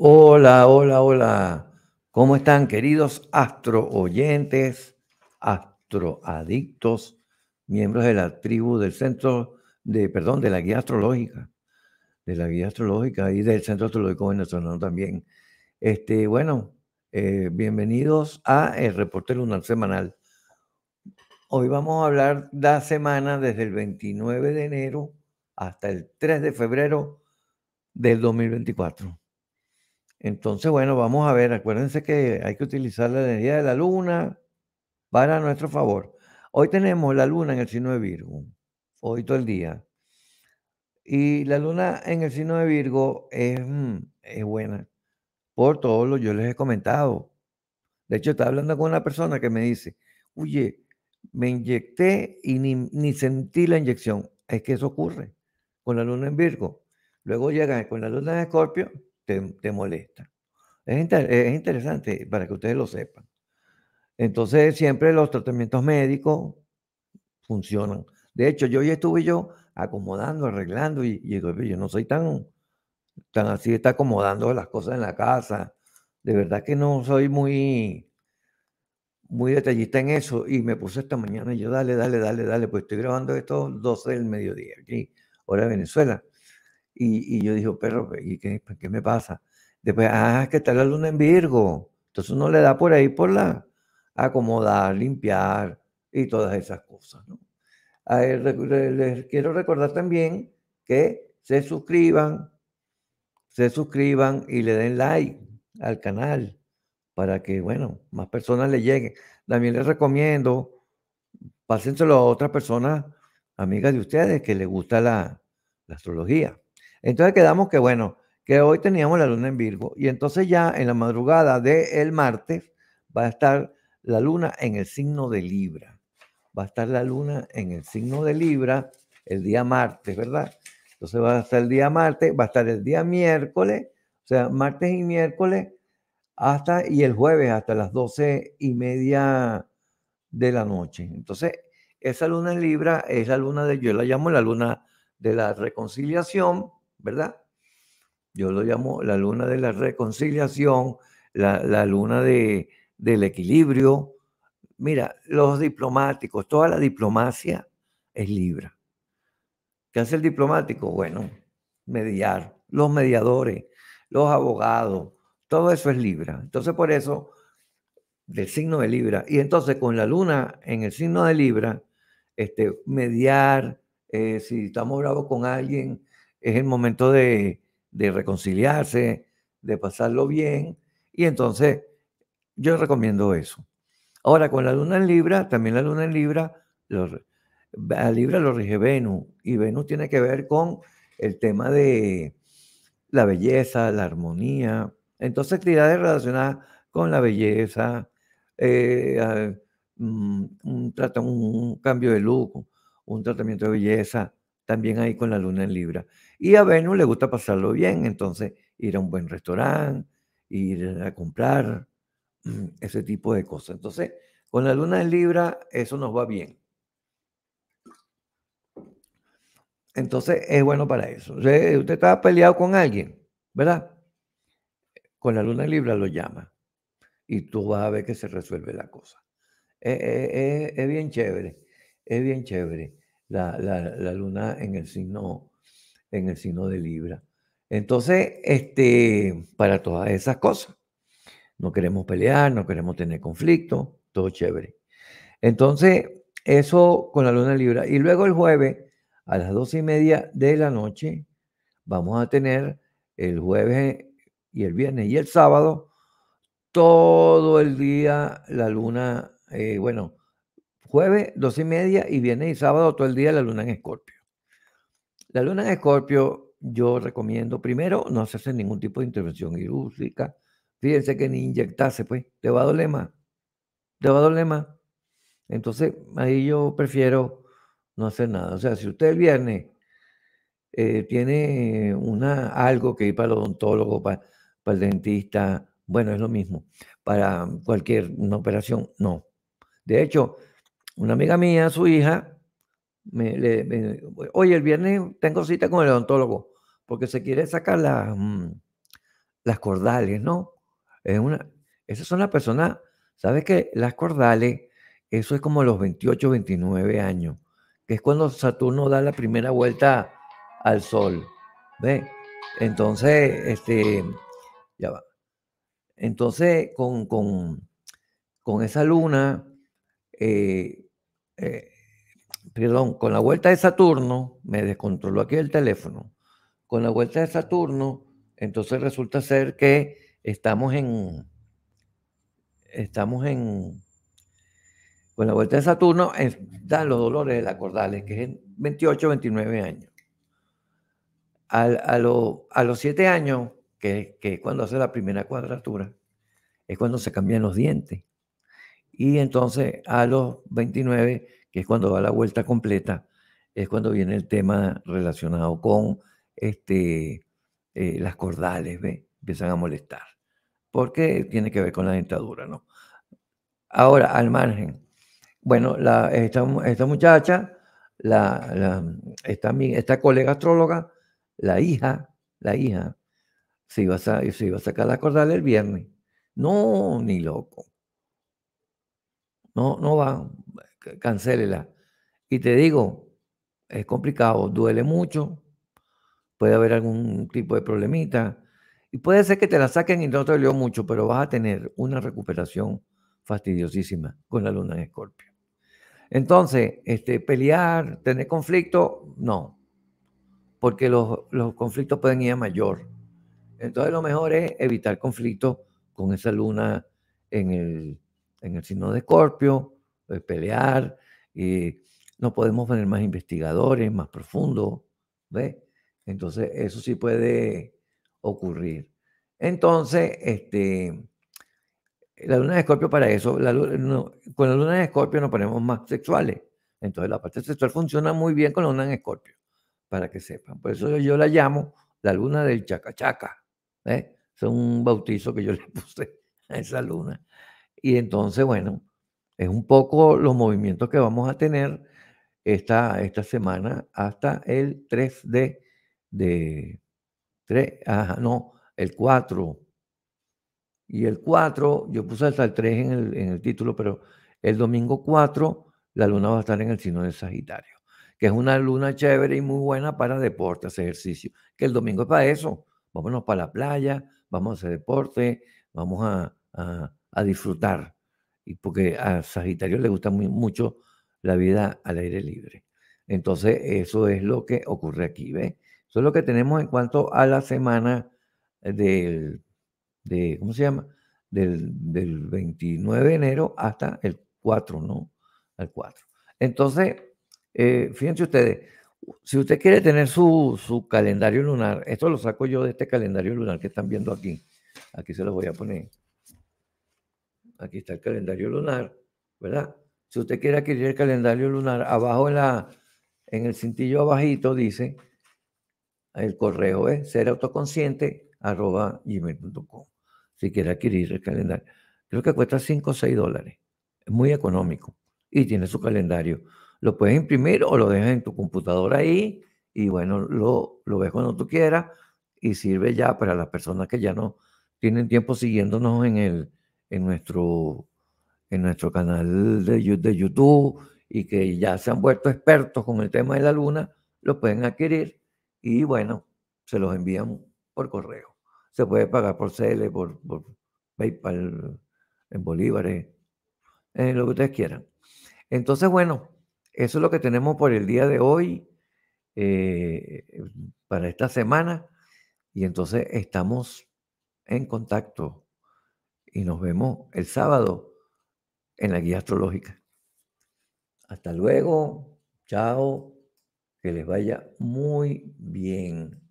Hola, hola, hola. ¿Cómo están queridos astro oyentes, astroadictos, miembros de la tribu del centro de, perdón, de la guía astrológica, de la guía astrológica y del Centro Astrológico Venezolano también? Este, bueno, eh, bienvenidos a el reporte lunar semanal. Hoy vamos a hablar de la semana desde el 29 de enero hasta el 3 de febrero del 2024. Entonces, bueno, vamos a ver, acuérdense que hay que utilizar la energía de la luna para nuestro favor. Hoy tenemos la luna en el signo de Virgo, hoy todo el día. Y la luna en el signo de Virgo es, mm, buena, por todo lo que yo les he comentado. De hecho, estaba hablando con una persona que me dice, oye, me inyecté y ni, sentí la inyección. Es que eso ocurre con la luna en Virgo. Luego llega con la luna en Escorpio te, molesta Es, interesante para que ustedes lo sepan. Entonces, siempre los tratamientos médicos funcionan. De hecho, yo ya estuve yo acomodando, arreglando, y, yo no soy tan, tan así, está acomodando las cosas en la casa. De verdad que no soy muy, muy detallista en eso. Y me puse esta mañana y yo, dale, dale, dale, dale, pues estoy grabando esto 12 del mediodía, aquí, hora Venezuela. Y, yo dije, pero, ¿y qué, me pasa? Después, ah, es que está la luna en Virgo. Entonces uno le da por ahí por la acomodar, limpiar y todas esas cosas. ¿no? Ah, eh, les quiero recordar también que se suscriban, se suscriban y le den like al canal para que, bueno, más personas le lleguen. También les recomiendo, pásenselo a otras personas, amigas de ustedes, que les gusta la astrología. Entonces quedamos que, bueno, que hoy teníamos la luna en Virgo y entonces ya en la madrugada del martes va a estar la luna en el signo de Libra. Va a estar la luna en el signo de Libra el día martes, ¿verdad? Entonces va a estar el día martes, va a estar el día miércoles, o sea, martes y miércoles hasta y el jueves hasta las doce y media de la noche. Entonces, esa luna en Libra es la luna de, yo la llamo la luna de la reconciliación, ¿verdad? Yo lo llamo la luna de la reconciliación, la, luna de, del equilibrio. Mira, los diplomáticos, toda la diplomacia es Libra. ¿Qué hace el diplomático? Bueno, mediar, los mediadores, los abogados, todo eso es Libra. Entonces, por eso, del signo de Libra. Y entonces, con la luna en el signo de Libra, este, mediar, eh, si estamos bravos con alguien, es el momento de, reconciliarse, de pasarlo bien. Y entonces yo recomiendo eso. Ahora, con la luna en Libra, también la luna en Libra, a Libra lo rige Venus. Y Venus tiene que ver con el tema de la belleza, la armonía. Entonces, actividades relacionadas con la belleza, eh, mm, un, un, cambio de look, un tratamiento de belleza, también ahí con la luna en Libra. Y a Venus le gusta pasarlo bien, entonces ir a un buen restaurante, ir a comprar, mm, ese tipo de cosas. Entonces, con la luna en Libra, eso nos va bien. Entonces, es bueno para eso. Usted, estaba peleado con alguien, ¿verdad? Con la luna en Libra lo llama y tú vas a ver que se resuelve la cosa. es bien chévere, es bien chévere la, luna en el signo, en el signo de Libra. Entonces, este, para todas esas cosas. No queremos pelear, no queremos tener conflicto, todo chévere. Entonces, eso con la luna libra. Y luego el jueves, a las doce y media de la noche, vamos a tener el jueves y el viernes y el sábado, todo el día la luna, eh, bueno, Jueves, dos y media, y viernes y sábado, todo el día, la luna en Escorpio. La luna en Escorpio, yo recomiendo, primero, no hacerse ningún tipo de intervención quirúrgica. Fíjense que ni inyectarse, pues, te va a doler más. Te va a doler más. Entonces, ahí yo prefiero no hacer nada. O sea, si usted el viernes eh, tiene una, algo que ir para el odontólogo, para, para el dentista, bueno, es lo mismo, para cualquier operación, no. De hecho, una amiga mía, su hija, me, le, oye, el viernes tengo cita con el odontólogo, porque se quiere sacar las, mm, las cordales, ¿no? Es una, esas son las personas, ¿sabes qué? Las cordales, eso es como los 28, 29 años, que es cuando Saturno da la primera vuelta al Sol, ¿ve? Entonces, este, ya va. Entonces, con, con, con esa luna, eh, eh, perdón, con la vuelta de Saturno, me descontroló aquí el teléfono, con la vuelta de Saturno, entonces resulta ser que estamos en, estamos en, con la vuelta de Saturno, dan los dolores de la cordales, que es en 28, 29 años. a, a, los 7 años, que, que es cuando hace la primera cuadratura, es cuando se cambian los dientes. Y entonces a los 29, que es cuando va la vuelta completa, es cuando viene el tema relacionado con este, eh, las cordales, ¿ve? empiezan a molestar, porque tiene que ver con la dentadura, ¿no? Ahora, al margen, bueno, la, esta, esta, muchacha, la, la esta, esta, colega astróloga, la hija, la hija, se iba, a, si iba a sacar las cordales el viernes. No, ni loco. No, no va, cancélela. Y te digo, es complicado, duele mucho, puede haber algún tipo de problemita, y puede ser que te la saquen y no te dolió mucho, pero vas a tener una recuperación fastidiosísima con la luna en escorpio. Entonces, este, pelear, tener conflicto, no, porque los, los conflictos pueden ir a mayor. Entonces, lo mejor es evitar conflicto con esa luna en el en el signo de Escorpio, pelear, y eh, no podemos poner más investigadores, más profundos, ¿ve? Entonces, eso sí puede ocurrir. Entonces, este, la luna de Escorpio para eso, con la luna de Escorpio nos ponemos más sexuales. Entonces, la parte sexual funciona muy bien con la luna en Escorpio, para que sepan. Por eso yo la llamo la luna del chacachaca. ¿eh? Es un bautizo que yo le puse a esa luna. Y entonces, bueno, es un poco los movimientos que vamos a tener esta, esta semana hasta el 3 de, de 3, ajá, no, el 4. Y el 4, yo puse hasta el 3 en el, en el título, pero el domingo 4 la luna va a estar en el signo de Sagitario, que es una luna chévere y muy buena para deportes, ejercicio, que el domingo es para eso. Vámonos para la playa, vamos a hacer deporte, vamos a a disfrutar, y porque a Sagitario le gusta mucho la vida al aire libre. Entonces, eso es lo que ocurre aquí, ¿ve? Eso es lo que tenemos en cuanto a la semana del, de, ¿cómo se llama? Del, 29 de enero hasta el 4, ¿no? Al 4. Entonces, eh, fíjense ustedes, si usted quiere tener su, su, calendario lunar, esto lo saco yo de este calendario lunar que están viendo aquí. Aquí se lo voy a poner aquí está el calendario lunar, ¿verdad? Si usted quiere adquirir el calendario lunar, abajo en, la, en el cintillo abajito dice, el correo es gmail.com si quiere adquirir el calendario. Creo que cuesta 5 o 6 dólares. Es muy económico. Y tiene su calendario. Lo puedes imprimir o lo dejas en tu computadora ahí y bueno, lo, lo ves cuando tú quieras y sirve ya para las personas que ya no tienen tiempo siguiéndonos en el, en nuestro, en nuestro canal de, YouTube y que ya se han vuelto expertos con el tema de la luna, lo pueden adquirir y bueno, se los envían por correo. Se puede pagar por CL, por, por PayPal, en bolívares, en lo que ustedes quieran. Entonces, bueno, eso es lo que tenemos por el día de hoy, eh, para esta semana. Y entonces estamos en contacto y nos vemos el sábado en la guía astrológica. Hasta luego, chao, que les vaya muy bien.